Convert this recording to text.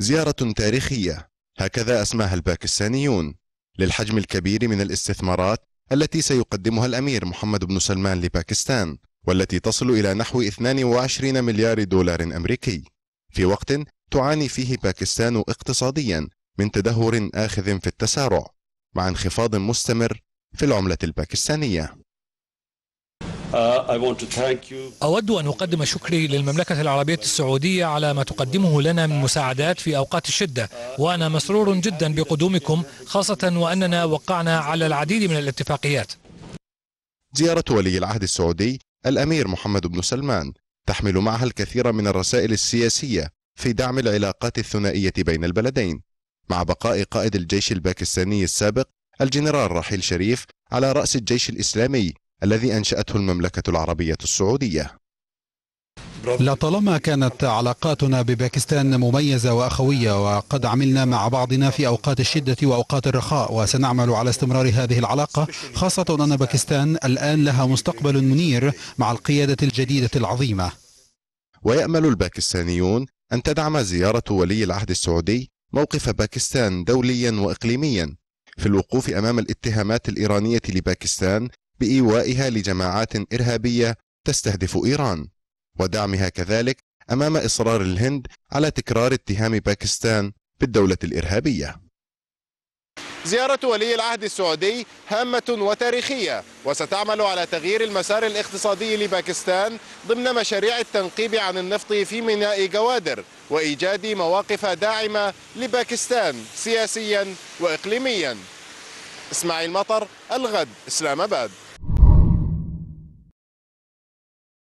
زيارة تاريخية هكذا أسماها الباكستانيون للحجم الكبير من الاستثمارات التي سيقدمها الأمير محمد بن سلمان لباكستان والتي تصل إلى نحو 22 مليار دولار أمريكي في وقت تعاني فيه باكستان اقتصاديا من تدهور آخذ في التسارع مع انخفاض مستمر في العملة الباكستانية Uh, أود أن أقدم شكري للمملكة العربية السعودية على ما تقدمه لنا من مساعدات في أوقات الشدة وأنا مسرور جدا بقدومكم خاصة وأننا وقعنا على العديد من الاتفاقيات زيارة ولي العهد السعودي الأمير محمد بن سلمان تحمل معها الكثير من الرسائل السياسية في دعم العلاقات الثنائية بين البلدين مع بقاء قائد الجيش الباكستاني السابق الجنرال رحيل شريف على رأس الجيش الإسلامي الذي أنشأته المملكة العربية السعودية لطالما كانت علاقاتنا بباكستان مميزة وأخوية وقد عملنا مع بعضنا في أوقات الشدة وأوقات الرخاء وسنعمل على استمرار هذه العلاقة خاصة أن باكستان الآن لها مستقبل منير مع القيادة الجديدة العظيمة ويأمل الباكستانيون أن تدعم زيارة ولي العهد السعودي موقف باكستان دوليا وإقليميا في الوقوف أمام الاتهامات الإيرانية لباكستان بإيوائها لجماعات إرهابية تستهدف إيران ودعمها كذلك أمام إصرار الهند على تكرار اتهام باكستان بالدولة الإرهابية زيارة ولي العهد السعودي هامة وتاريخية وستعمل على تغيير المسار الاقتصادي لباكستان ضمن مشاريع التنقيب عن النفط في ميناء جوادر وإيجاد مواقف داعمة لباكستان سياسيا وإقليميا اسماعيل مطر الغد اسلام اباد